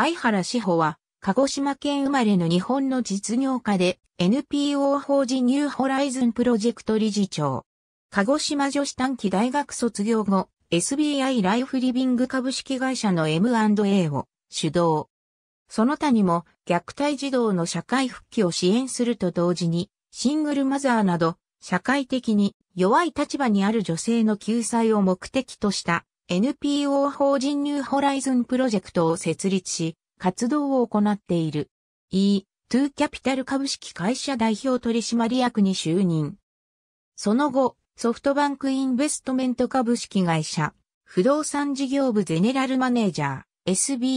相原志保は、鹿児島県生まれの日本の実業家で、NPO 法人ニューホライズンプロジェクト理事長。鹿児島女子短期大学卒業後、SBI ライフリビング株式会社の M&A を主導。その他にも、虐待児童の社会復帰を支援すると同時に、シングルマザーなど、社会的に弱い立場にある女性の救済を目的とした NPO 法人ニューホライズンプロジェクトを設立し、活動を行っている。E、2キャピタル株式会社代表取締役に就任。その後、ソフトバンクインベストメント株式会社、不動産事業部ゼネラルマネージャー、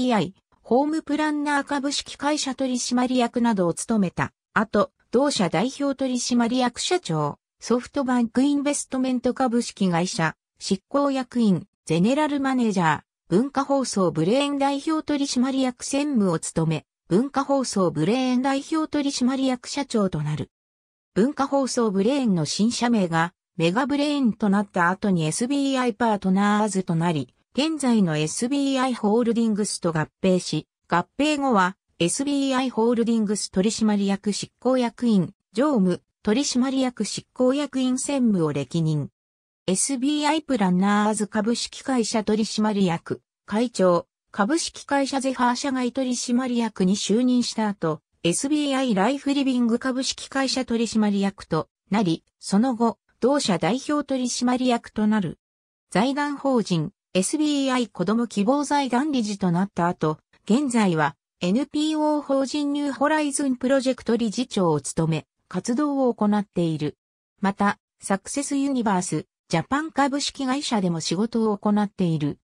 SBI、ホームプランナー株式会社取締役などを務めた。あと、同社代表取締役社長、ソフトバンクインベストメント株式会社、執行役員、ゼネラルマネージャー、文化放送ブレーン代表取締役専務を務め、文化放送ブレーン代表取締役社長となる。文化放送ブレーンの新社名がメガブレーンとなった後に SBI パートナーズとなり、現在の SBI ホールディングスと合併し、合併後は SBI ホールディングス取締役執行役員、常務、取締役執行役員専務を歴任。SBI プランナーズ株式会社取締役、会長、株式会社ゼファー社外取締役に就任した後、SBI ライフリビング株式会社取締役となり、その後、同社代表取締役となる。財団法人 SBI 子供希望財団理事となった後、現在は NPO 法人ニューホライズンプロジェクト理事長を務め、活動を行っている。また、サクセスユニバース、ジャパン株式会社でも仕事を行っている。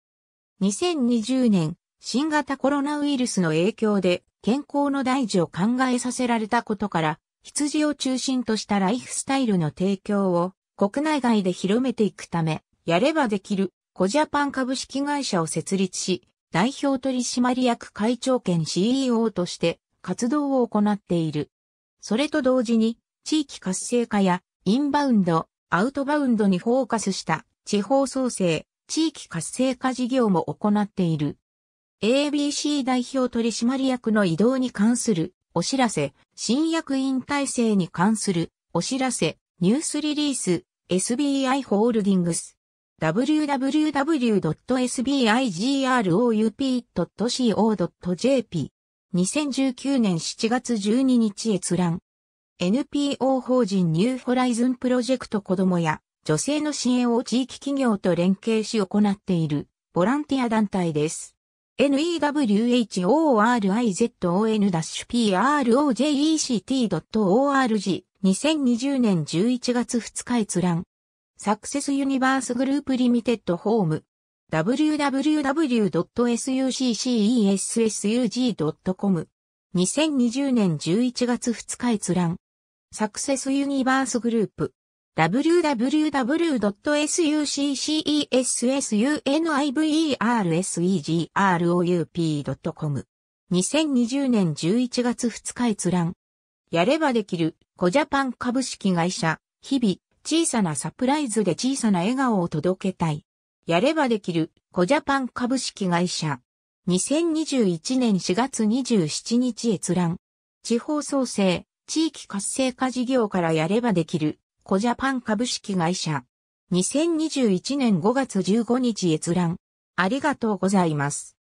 2020年、新型コロナウイルスの影響で健康の大事を考えさせられたことから、羊を中心としたライフスタイルの提供を国内外で広めていくため、やればできるコジャパン株式会社を設立し、代表取締役会長兼 CEO として活動を行っている。それと同時に地域活性化やインバウンド、アウトバウンドにフォーカスした地方創生、地域活性化事業も行っている。ABC 代表取締役の移動に関するお知らせ、新役員体制に関するお知らせ、ニュースリリース、SBI ホールディングス。www.sbigroup.co.jp2019 年7月12日閲覧 NPO 法人ニューホライズンプロジェクト子供や女性の支援を地域企業と連携し行っているボランティア団体です。newhorizon-project.org 2020年11月2日閲覧サクセスユニバースグループリミテッドホーム www.successug.com 2020年11月2日閲覧サクセスユニバースグループ。www.successuniversegroup.com 2020年11月2日閲覧。やればできる、コジャパン株式会社、日々、小さなサプライズで小さな笑顔を届けたい。やればできる、コジャパン株式会社。2021年4月27日閲覧。地方創生、地域活性化事業からやればできる、コジャパン株式会社。2021年5月15日閲覧。ありがとうございます。